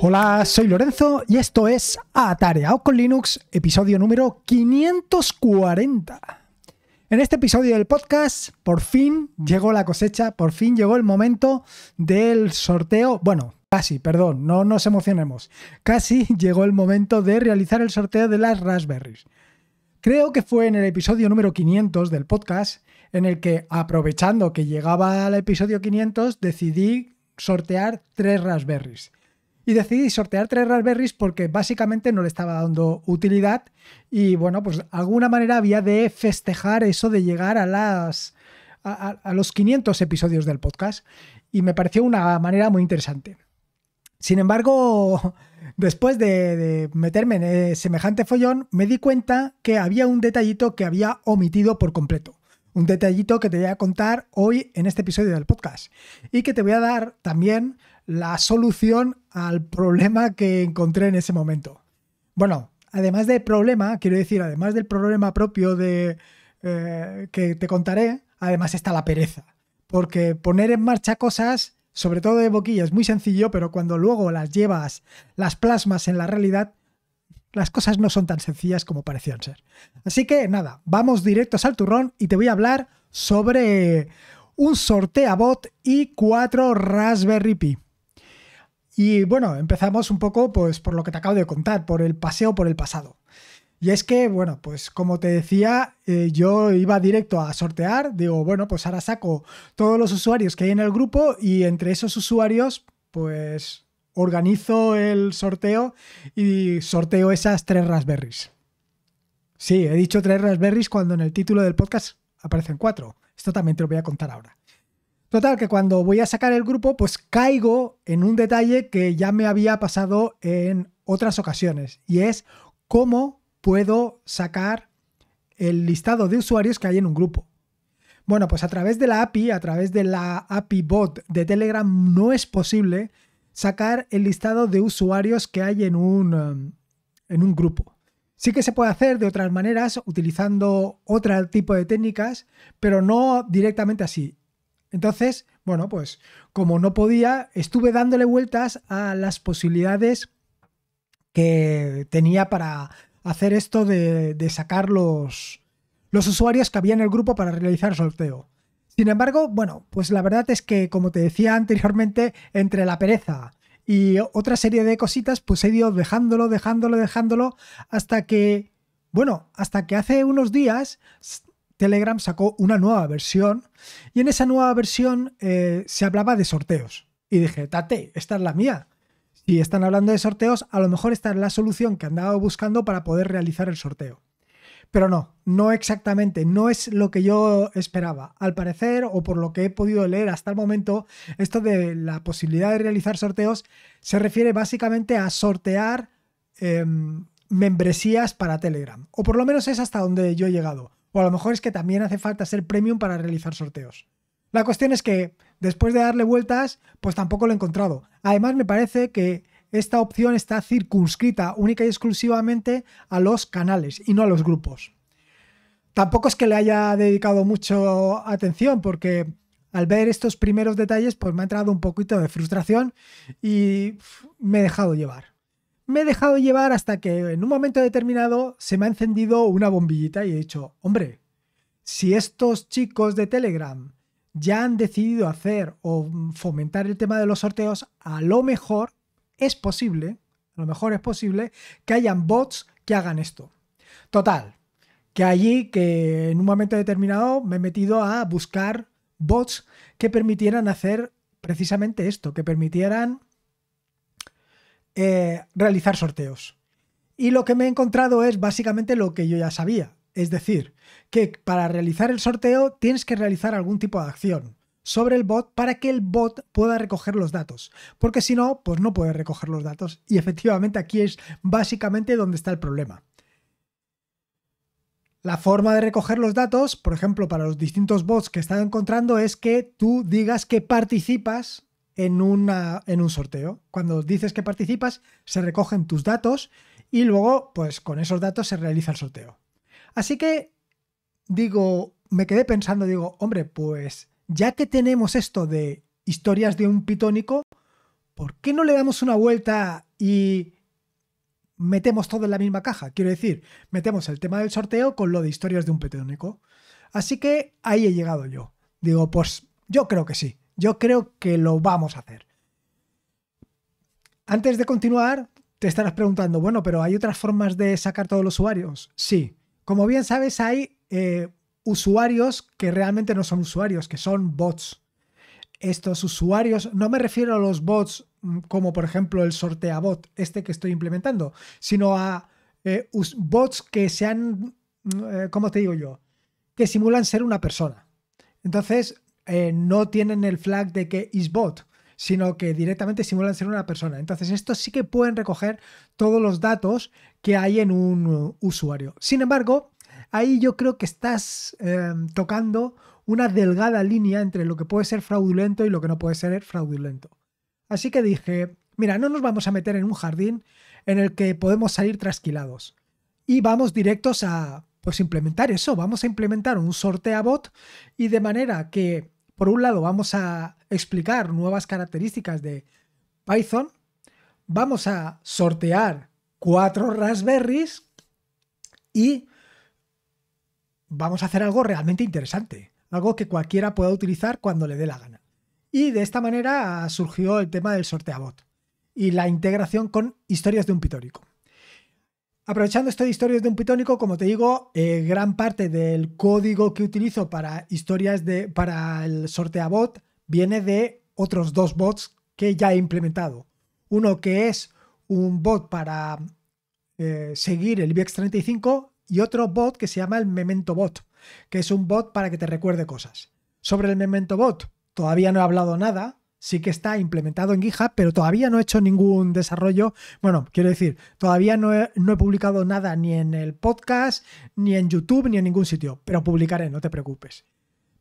Hola, soy Lorenzo y esto es Atareado con Linux, episodio número 540. En este episodio del podcast, por fin llegó la cosecha, por fin llegó el momento del sorteo. Bueno, casi, perdón, no nos emocionemos. Casi llegó el momento de realizar el sorteo de las Raspberries. Creo que fue en el episodio número 500 del podcast, en el que, aprovechando que llegaba el episodio 500, decidí sortear tres Raspberries y decidí sortear tres Raspberries porque básicamente no le estaba dando utilidad y bueno, pues alguna manera había de festejar eso de llegar a las... A, los 500 episodios del podcast y me pareció una manera muy interesante. Sin embargo, después de, de, meterme en semejante follón, me di cuenta que había un detallito que había omitido por completo. Un detallito que te voy a contar hoy en este episodio del podcast. Y que te voy a dar también la solución al problema que encontré en ese momento. Bueno, además del problema, quiero decir, además del problema propio de, eh, que te contaré, además está la pereza. Porque poner en marcha cosas, sobre todo de boquilla, es muy sencillo, pero cuando luego las llevas, las plasmas en la realidad, las cosas no son tan sencillas como parecían ser. Así que nada, vamos directos al turrón y te voy a hablar sobre un a bot y cuatro Raspberry Pi. Y bueno, empezamos un poco pues, por lo que te acabo de contar, por el paseo por el pasado. Y es que, bueno, pues como te decía, eh, yo iba directo a sortear, digo, bueno, pues ahora saco todos los usuarios que hay en el grupo y entre esos usuarios, pues organizo el sorteo y sorteo esas tres Raspberries. Sí, he dicho tres Raspberries cuando en el título del podcast aparecen cuatro. Esto también te lo voy a contar ahora. Total, que cuando voy a sacar el grupo, pues caigo en un detalle que ya me había pasado en otras ocasiones, y es cómo puedo sacar el listado de usuarios que hay en un grupo. Bueno, pues a través de la API, a través de la API bot de Telegram, no es posible sacar el listado de usuarios que hay en un, eh, en un grupo. Sí que se puede hacer de otras maneras, utilizando otro tipo de técnicas, pero no directamente así. Entonces, bueno, pues como no podía, estuve dándole vueltas a las posibilidades que tenía para hacer esto de, sacar los, los usuarios que había en el grupo para realizar sorteo. Sin embargo, bueno, pues la verdad es que, como te decía anteriormente, entre la pereza y otra serie de cositas, pues he ido dejándolo, dejándolo, dejándolo, hasta que, bueno, hasta que hace unos días Telegram sacó una nueva versión y en esa nueva versión eh, se hablaba de sorteos. Y dije, Tate, esta es la mía. Si están hablando de sorteos, a lo mejor esta es la solución que andaba buscando para poder realizar el sorteo. Pero no, no exactamente, no es lo que yo esperaba. Al parecer, o por lo que he podido leer hasta el momento, esto de la posibilidad de realizar sorteos se refiere básicamente a sortear em, membresías para Telegram. O por lo menos es hasta donde yo he llegado. O a lo mejor es que también hace falta ser premium para realizar sorteos. La cuestión es que, después de darle vueltas, pues tampoco lo he encontrado. Además, me parece que esta opción está circunscrita única y exclusivamente a los canales y no a los grupos. Tampoco es que le haya dedicado mucho atención porque al ver estos primeros detalles pues me ha entrado un poquito de frustración y me he dejado llevar me he dejado llevar hasta que en un momento determinado se me ha encendido una bombillita y he dicho, hombre, si estos chicos de Telegram ya han decidido hacer o fomentar el tema de los sorteos, a lo mejor es posible, a lo mejor es posible que hayan bots que hagan esto. Total, que allí que en un momento determinado me he metido a buscar bots que permitieran hacer precisamente esto, que permitieran eh, realizar sorteos. Y lo que me he encontrado es básicamente lo que yo ya sabía. Es decir, que para realizar el sorteo tienes que realizar algún tipo de acción sobre el bot para que el bot pueda recoger los datos. Porque si no, pues no puede recoger los datos. Y efectivamente aquí es básicamente donde está el problema. La forma de recoger los datos, por ejemplo, para los distintos bots que están encontrando, es que tú digas que participas en, en un sorteo. Cuando dices que participas, se recogen tus datos y luego, pues con esos datos se realiza el sorteo. Así que, digo, me quedé pensando, digo, hombre, pues ya que tenemos esto de historias de un pitónico, ¿por qué no le damos una vuelta y metemos todo en la misma caja? Quiero decir, metemos el tema del sorteo con lo de historias de un pitónico. Así que ahí he llegado yo. Digo, pues yo creo que sí. Yo creo que lo vamos a hacer. Antes de continuar, te estarás preguntando, bueno, pero ¿hay otras formas de sacar todos los usuarios? Sí. Como bien sabes, hay eh, usuarios que realmente no son usuarios, que son bots. Estos usuarios, no me refiero a los bots mm, como por ejemplo el sorteabot, este que estoy implementando, sino a eh, bots que sean, mm, eh, ¿cómo te digo yo? Que simulan ser una persona. Entonces, eh, no tienen el flag de que es bot, sino que directamente simulan ser una persona. Entonces, esto sí que pueden recoger todos los datos que hay en un eh, usuario. Sin embargo, ahí yo creo que estás em, tocando una delgada línea entre lo que puede ser fraudulento y lo que no puede ser fraudulento. Así que dije, mira, no nos vamos a meter en un jardín en el que podemos salir trasquilados. Y vamos directos a pues implementar eso, vamos a implementar un bot y de manera que por un lado, vamos a explicar nuevas características de Python. Vamos a sortear cuatro raspberries y vamos a hacer algo realmente interesante, algo que cualquiera pueda utilizar cuando le dé la gana. Y de esta manera surgió el tema del sorteabot y la integración con historias de un pitórico. Aprovechando esto de historias de un pitónico, como te digo, eh, gran parte del código que utilizo para historias de, para el bot viene de otros dos bots que ya he implementado. Uno que es un bot para eh, seguir el IBEX 35 y otro bot que se llama el Memento Bot, que es un bot para que te recuerde cosas. Sobre el Memento Bot todavía no he hablado nada, sí que está implementado en GitHub, pero todavía no he hecho ningún desarrollo. Bueno, quiero decir, todavía no he, publicado nada ni en el podcast, ni en YouTube, ni en ningún sitio, pero publicaré, no te preocupes.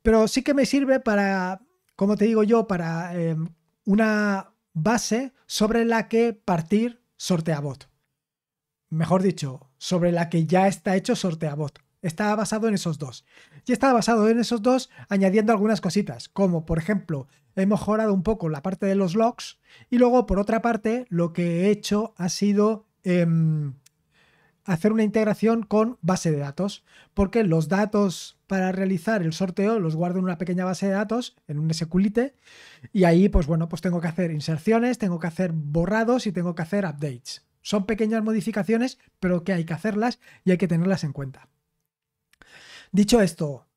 Pero sí que me sirve para, como te digo yo, para em, una base sobre la que partir SorteaBot. Mejor dicho, sobre la que ya está hecho SorteaBot. Estaba basado en esos dos. Y estaba basado en esos dos añadiendo algunas cositas, como por ejemplo, he mejorado un poco la parte de los logs y luego por otra parte lo que he hecho ha sido em, hacer una integración con base de datos, porque los datos para realizar el sorteo los guardo en una pequeña base de datos, en un SQLite, y ahí pues bueno, pues tengo que hacer inserciones, tengo que hacer borrados y tengo que hacer updates. Son pequeñas modificaciones, pero que hay que hacerlas y hay que tenerlas en cuenta. Dicho esto,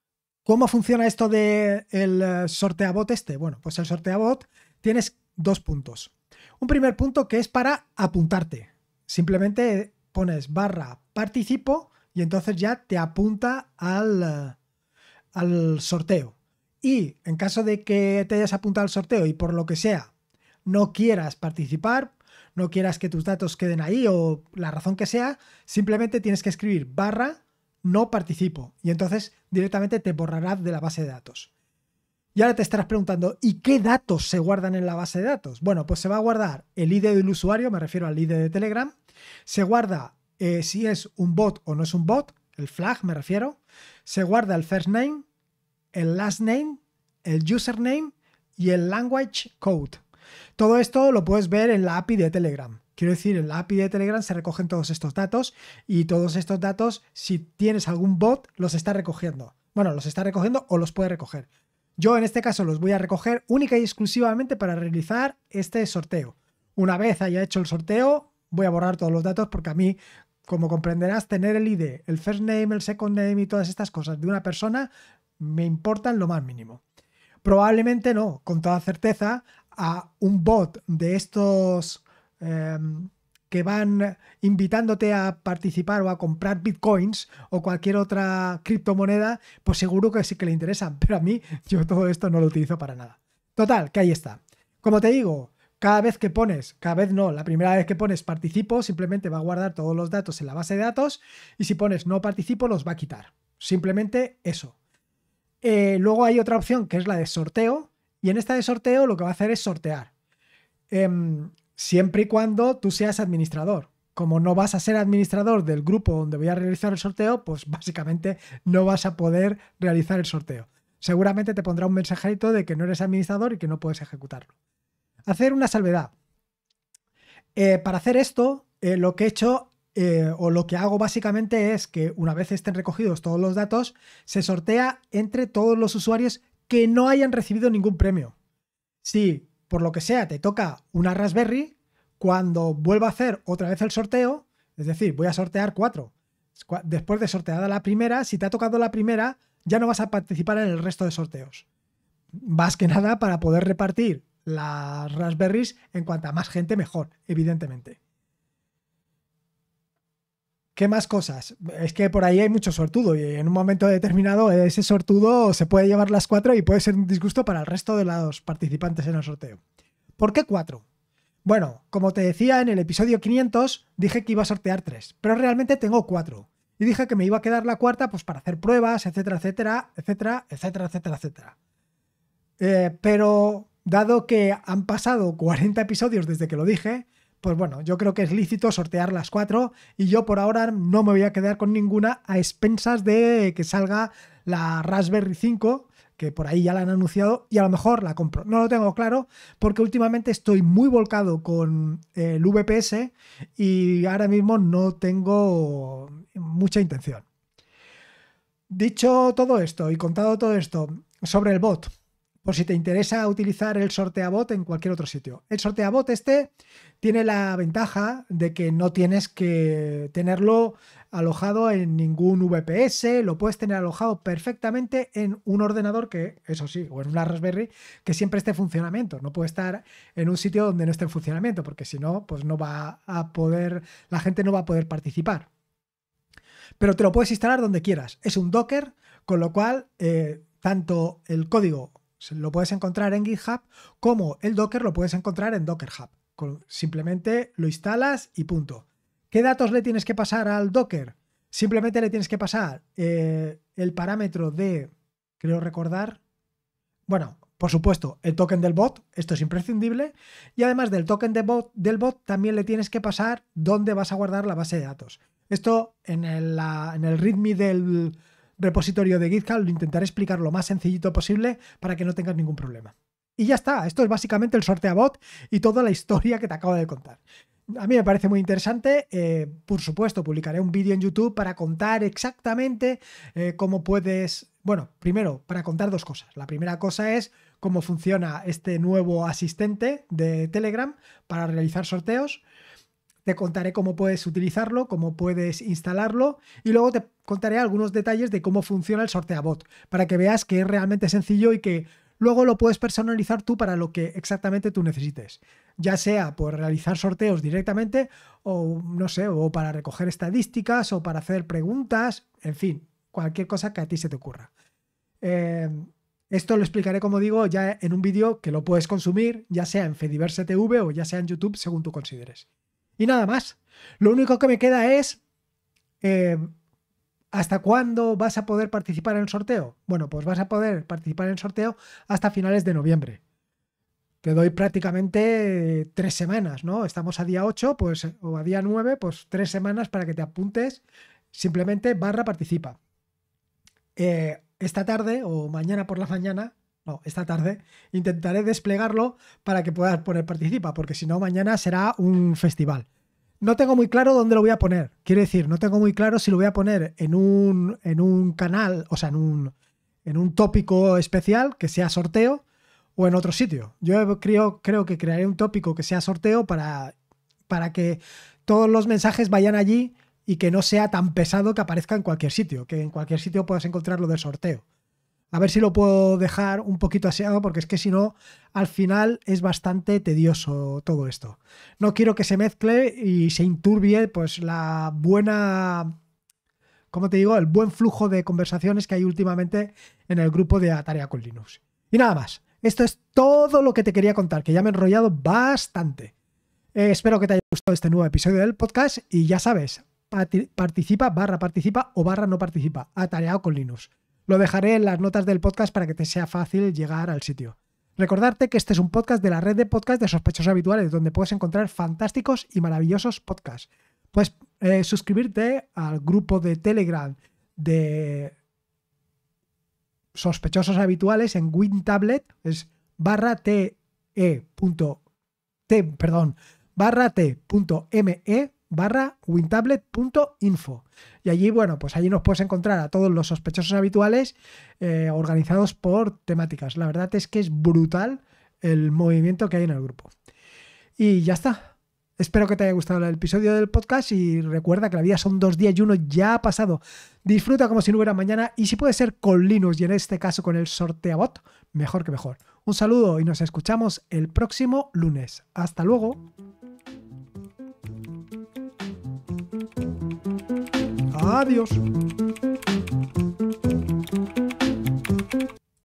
¿cómo funciona esto del eh, sorteabot este? Bueno, pues el sorteabot tienes dos puntos. Un primer punto que es para apuntarte. Simplemente pones barra participo y entonces ya te apunta al, eh, al sorteo. Y en caso de que te hayas apuntado al sorteo y por lo que sea no quieras participar, no quieras que tus datos queden ahí o la razón que sea, simplemente tienes que escribir barra no participo. Y entonces directamente te borrarás de la base de datos. Y ahora te estarás preguntando, ¿y qué datos se guardan en la base de datos? Bueno, pues se va a guardar el ID del usuario, me refiero al ID de Telegram. Se guarda eh, si es un bot o no es un bot, el flag me refiero. Se guarda el first name, el last name, el username y el language code. Todo esto lo puedes ver en la API de Telegram. Quiero decir, en la API de Telegram se recogen todos estos datos y todos estos datos, si tienes algún bot, los está recogiendo. Bueno, los está recogiendo o los puede recoger. Yo en este caso los voy a recoger única y exclusivamente para realizar este sorteo. Una vez haya hecho el sorteo, voy a borrar todos los datos porque a mí, como comprenderás, tener el ID, el first name, el second name y todas estas cosas de una persona me importan lo más mínimo. Probablemente no, con toda certeza, a un bot de estos Em, que van invitándote a participar o a comprar bitcoins o cualquier otra criptomoneda, pues seguro que sí que le interesan. Pero a mí, yo todo esto no lo utilizo para nada. Total, que ahí está. Como te digo, cada vez que pones, cada vez no, la primera vez que pones participo, simplemente va a guardar todos los datos en la base de datos y si pones no participo, los va a quitar. Simplemente eso. Eh, luego hay otra opción que es la de sorteo y en esta de sorteo lo que va a hacer es sortear. Em, siempre y cuando tú seas administrador. Como no vas a ser administrador del grupo donde voy a realizar el sorteo, pues básicamente no vas a poder realizar el sorteo. Seguramente te pondrá un mensajerito de que no eres administrador y que no puedes ejecutarlo. Hacer una salvedad. Eh, para hacer esto, eh, lo que he hecho eh, o lo que hago básicamente es que una vez estén recogidos todos los datos, se sortea entre todos los usuarios que no hayan recibido ningún premio. Si por lo que sea, te toca una Raspberry, cuando vuelva a hacer otra vez el sorteo, es decir, voy a sortear cuatro. Después de sorteada la primera, si te ha tocado la primera, ya no vas a participar en el resto de sorteos. Más que nada para poder repartir las Raspberries en cuanto a más gente mejor, evidentemente. ¿Qué más cosas? Es que por ahí hay mucho sortudo y en un momento determinado ese sortudo se puede llevar las cuatro y puede ser un disgusto para el resto de los participantes en el sorteo. ¿Por qué cuatro? Bueno, como te decía en el episodio 500, dije que iba a sortear tres, pero realmente tengo cuatro. Y dije que me iba a quedar la cuarta pues para hacer pruebas, etcétera, etcétera, etcétera, etcétera, etcétera, etcétera. Eh, pero dado que han pasado 40 episodios desde que lo dije, pues bueno, yo creo que es lícito sortear las cuatro y yo por ahora no me voy a quedar con ninguna a expensas de que salga la Raspberry 5 que por ahí ya la han anunciado y a lo mejor la compro. No lo tengo claro porque últimamente estoy muy volcado con el VPS y ahora mismo no tengo mucha intención. Dicho todo esto y contado todo esto sobre el bot, si te interesa utilizar el bot en cualquier otro sitio. El bot este tiene la ventaja de que no tienes que tenerlo alojado en ningún VPS, lo puedes tener alojado perfectamente en un ordenador que, eso sí, o en una Raspberry, que siempre esté en funcionamiento. No puede estar en un sitio donde no esté en funcionamiento, porque si no, pues no va a poder, la gente no va a poder participar. Pero te lo puedes instalar donde quieras. Es un Docker, con lo cual eh, tanto el código lo puedes encontrar en GitHub como el Docker lo puedes encontrar en Docker Hub. simplemente lo instalas y punto. ¿Qué datos le tienes que pasar al Docker? Simplemente le tienes que pasar eh, el parámetro de, creo recordar, bueno, por supuesto, el token del bot, esto es imprescindible, y además del token bot, del bot también le tienes que pasar dónde vas a guardar la base de datos. Esto en el, en el readme del, repositorio de GitHub, lo intentaré explicar lo más sencillito posible para que no tengas ningún problema. Y ya está, esto es básicamente el bot y toda la historia que te acabo de contar. A mí me parece muy interesante, eh, por supuesto, publicaré un vídeo en YouTube para contar exactamente eh, cómo puedes, bueno, primero, para contar dos cosas. La primera cosa es cómo funciona este nuevo asistente de Telegram para realizar sorteos. Te contaré cómo puedes utilizarlo, cómo puedes instalarlo y luego te contaré algunos detalles de cómo funciona el sorteabot para que veas que es realmente sencillo y que luego lo puedes personalizar tú para lo que exactamente tú necesites. Ya sea por realizar sorteos directamente o no sé, o para recoger estadísticas o para hacer preguntas, en fin, cualquier cosa que a ti se te ocurra. Em, esto lo explicaré, como digo, ya en un vídeo que lo puedes consumir, ya sea en Fediverse TV o ya sea en YouTube, según tú consideres. Y nada más. Lo único que me queda es... Eh, ¿Hasta cuándo vas a poder participar en el sorteo? Bueno, pues vas a poder participar en el sorteo hasta finales de noviembre. Te doy prácticamente eh, tres semanas, ¿no? Estamos a día 8, pues, o a día 9, pues tres semanas para que te apuntes. Simplemente barra participa. Eh, esta tarde o mañana por la mañana esta tarde, intentaré desplegarlo para que puedas poner participa, porque si no, mañana será un festival. No tengo muy claro dónde lo voy a poner. Quiero decir, no tengo muy claro si lo voy a poner en un, en un canal, o sea, en un, en un tópico especial que sea sorteo o en otro sitio. Yo creo, creo que crearé un tópico que sea sorteo para, para que todos los mensajes vayan allí y que no sea tan pesado que aparezca en cualquier sitio, que en cualquier sitio puedas encontrar lo del sorteo. A ver si lo puedo dejar un poquito aseado, porque es que si no, al final es bastante tedioso todo esto. No quiero que se mezcle y se inturbie pues la buena como te digo, el buen flujo de conversaciones que hay últimamente en el grupo de Atarea con Linux. Y nada más, esto es todo lo que te quería contar, que ya me he enrollado bastante. Eh, espero que te haya gustado este nuevo episodio del podcast y ya sabes, participa, barra participa o barra no participa, atareado con Linux. Lo dejaré en las notas del podcast para que te sea fácil llegar al sitio. Recordarte que este es un podcast de la red de podcasts de sospechosos habituales, donde puedes encontrar fantásticos y maravillosos podcasts. Puedes eh, suscribirte al grupo de Telegram de sospechosos habituales en WinTablet, es barra e barra t.me barra wintablet.info. Y allí, bueno, pues allí nos puedes encontrar a todos los sospechosos habituales eh, organizados por temáticas. La verdad es que es brutal el movimiento que hay en el grupo. Y ya está. Espero que te haya gustado el episodio del podcast y recuerda que la vida son dos días y uno ya ha pasado. Disfruta como si no hubiera mañana y si puede ser con Linux y en este caso con el sorteabot, mejor que mejor. Un saludo y nos escuchamos el próximo lunes. Hasta luego. Adiós.